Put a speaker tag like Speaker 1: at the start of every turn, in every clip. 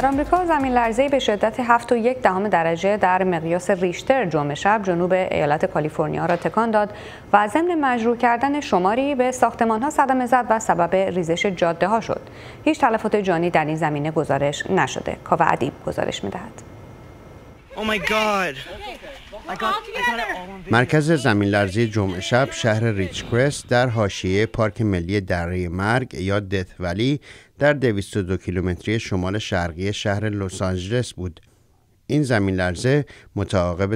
Speaker 1: در آمریکا زمین لرزه به شدت 7.1 یک دهم درجه در مقیاس ریشتر جمعه شب جنوب ایالت کالیفرنیا را تکان داد و ضمن مجروح کردن شماری به ساختمان ها صدمه زد و سبب ریزش جاده ها شد. هیچ تلفات جانی در این زمینه گزارش نشده. کاوه ادیب گزارش می‌دهد.
Speaker 2: Oh مرکز زمین لرزی جمعه شب شهر ریچکرست در حاشیه پارک ملی دره مرگ یا دت ولی در 202 کیلومتری شمال شرقی شهر لس آنجلس بود. این زمین لرزه متعاقب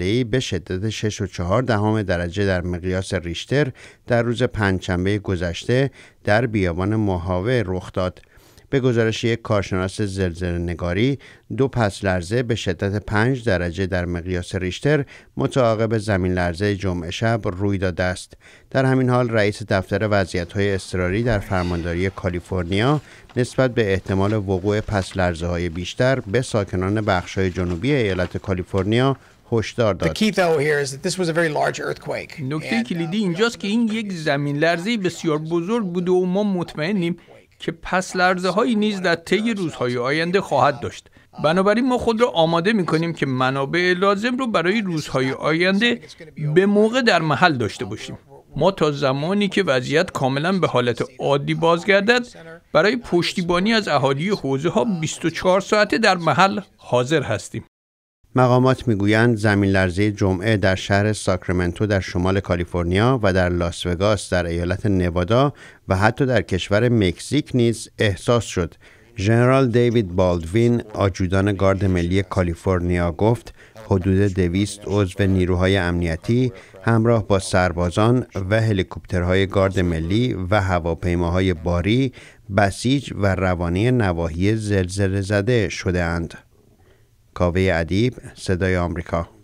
Speaker 2: ای به شدت 6.4 دهم درجه در مقیاس ریشتر در روز پنجشنبه گذشته در بیابان ماهاوه رخ داد به گزارش یک کارشناس زلزله نگاری دو پس لرزه به شدت 5 درجه در مقیاس ریشتر متعاقب زمین لرزه جمعه شب روی داده است در همین حال رئیس دفتر وضعیت های اضطراری در فرمانداری کالیفرنیا نسبت به احتمال وقوع پس لرزه های بیشتر به ساکنان بخش های جنوبی ایالت کالیفرنیا هشدار داد.
Speaker 3: نکته کلیدی uh, اینجاست که این یک زمین لرزه بسیار بزرگ بود و ما مطمئنیم که پس لرزه هایی نیز در طی روزهای آینده خواهد داشت بنابراین ما خود را آماده می کنیم که منابع لازم رو برای روزهای آینده به موقع در محل داشته باشیم ما تا زمانی که وضعیت کاملا به حالت عادی بازگردد برای پشتیبانی از اهالی حوزه ها 24 ساعته در محل حاضر هستیم
Speaker 2: مقامات میگویند زمین لرزه جمعه در شهر ساکرامنتو در شمال کالیفرنیا و در لاس وگاس در ایالت نوادا و حتی در کشور مکزیک نیز احساس شد. ژنرال دیوید بالدوین آجودان گارد ملی کالیفرنیا گفت حدود دویست عضو نیروهای امنیتی همراه با سربازان و هلیکوپترهای گارد ملی و هواپیماهای باری بسیج و روانه نواحی زلزله زده شده اند. کاوه ادیب صدای آمریکا